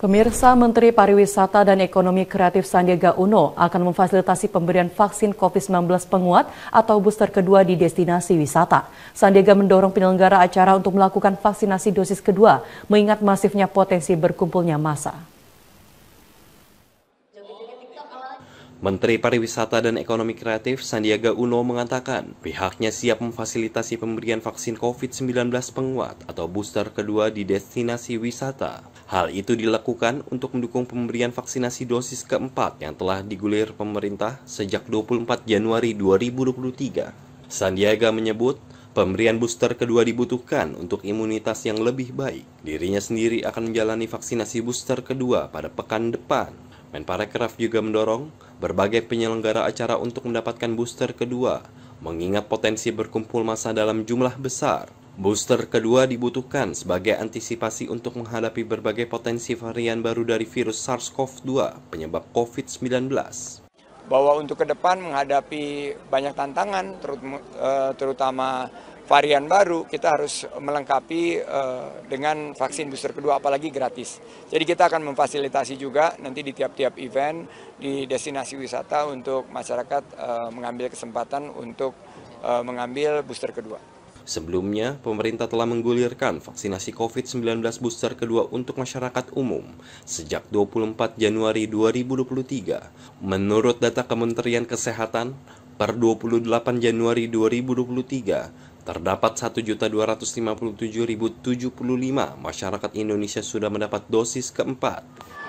Pemirsa Menteri Pariwisata dan Ekonomi Kreatif Sandiaga Uno akan memfasilitasi pemberian vaksin COVID-19 penguat atau booster kedua di destinasi wisata. Sandiaga mendorong penyelenggara acara untuk melakukan vaksinasi dosis kedua, mengingat masifnya potensi berkumpulnya massa. Menteri Pariwisata dan Ekonomi Kreatif Sandiaga Uno mengatakan pihaknya siap memfasilitasi pemberian vaksin COVID-19 penguat atau booster kedua di destinasi wisata. Hal itu dilakukan untuk mendukung pemberian vaksinasi dosis keempat yang telah digulir pemerintah sejak 24 Januari 2023. Sandiaga menyebut, pemberian booster kedua dibutuhkan untuk imunitas yang lebih baik. Dirinya sendiri akan menjalani vaksinasi booster kedua pada pekan depan. Menparekraf juga mendorong berbagai penyelenggara acara untuk mendapatkan booster kedua, mengingat potensi berkumpul massa dalam jumlah besar. Booster kedua dibutuhkan sebagai antisipasi untuk menghadapi berbagai potensi varian baru dari virus SARS-CoV-2 penyebab COVID-19. Bahwa untuk ke depan menghadapi banyak tantangan, eh, terutama varian baru, kita harus melengkapi eh, dengan vaksin booster kedua, apalagi gratis. Jadi kita akan memfasilitasi juga nanti di tiap-tiap event, di destinasi wisata untuk masyarakat eh, mengambil kesempatan untuk mengambil booster kedua. Sebelumnya, pemerintah telah menggulirkan vaksinasi COVID-19 booster kedua untuk masyarakat umum sejak 24 Januari 2023. Menurut data Kementerian Kesehatan, per 28 Januari 2023, Terdapat 1.257.075 masyarakat Indonesia sudah mendapat dosis keempat.